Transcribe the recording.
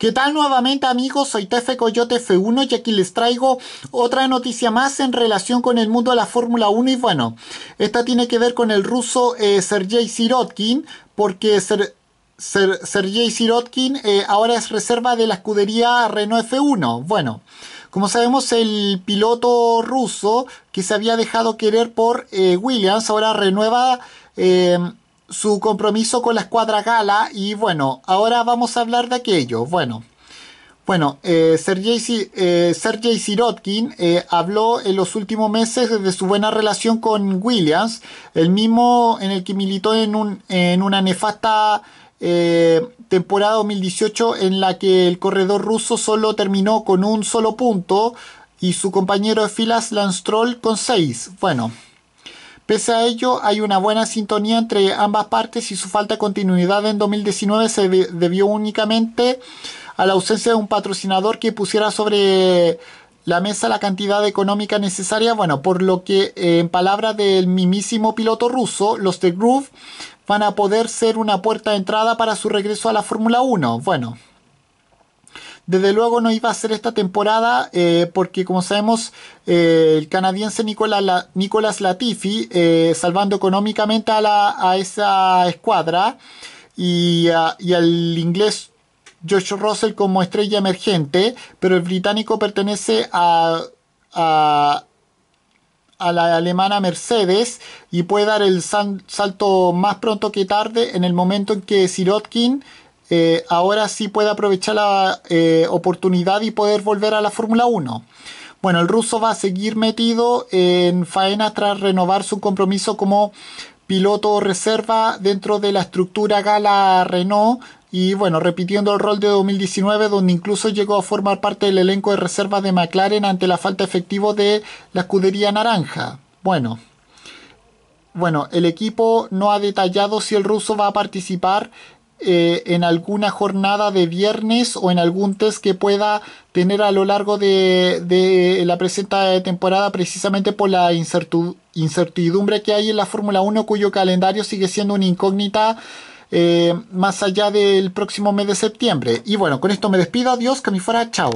¿Qué tal nuevamente amigos? Soy Tefe Coyote F1 y aquí les traigo otra noticia más en relación con el mundo de la Fórmula 1 y bueno, esta tiene que ver con el ruso eh, Sergei Sirotkin porque Sergei Sirotkin eh, ahora es reserva de la escudería Renault F1. Bueno, como sabemos el piloto ruso que se había dejado querer por eh, Williams ahora renueva su compromiso con la escuadra gala y bueno, ahora vamos a hablar de aquello. Bueno, bueno, eh, eh, Sergei, Sirotkin eh, habló en los últimos meses de su buena relación con Williams, el mismo en el que militó en, un, en una nefasta temporada 2018 en la que el corredor ruso solo terminó con un solo punto y su compañero de filas Lance Troll con seis... Bueno, Pese a ello, hay una buena sintonía entre ambas partes y su falta de continuidad en 2019 se debió únicamente a la ausencia de un patrocinador que pusiera sobre la mesa la cantidad económica necesaria, bueno, por lo que eh, en palabras del mismísimo piloto ruso, los de Groove van a poder ser una puerta de entrada para su regreso a la Fórmula 1. Bueno, desde luego no iba a ser esta temporada eh, porque como sabemos eh, el canadiense Nicolas Latifi eh, salvando económicamente a, esa escuadra y, ah, al inglés George Russell como estrella emergente, pero el británico pertenece a, a la alemana Mercedes y puede dar el salto más pronto que tarde en el momento en que Sirotkin eh, ahora sí puede aprovechar la eh, oportunidad y poder volver a la Fórmula 1. Bueno, el ruso va a seguir metido en faena tras renovar su compromiso como piloto reserva dentro de la estructura Gala Renault y bueno, repitiendo el rol de 2019 donde incluso llegó a formar parte del elenco de reserva de McLaren ante la falta efectivo de la escudería naranja. Bueno. Bueno, el equipo no ha detallado si el ruso va a participar eh, en alguna jornada de viernes o en algún test que pueda tener a lo largo de, la presente eh, temporada precisamente por la incertidumbre que hay en la Fórmula 1 cuyo calendario sigue siendo una incógnita eh, más allá del próximo mes de septiembre. Y bueno, con esto me despido, adiós, que me fuera, chao.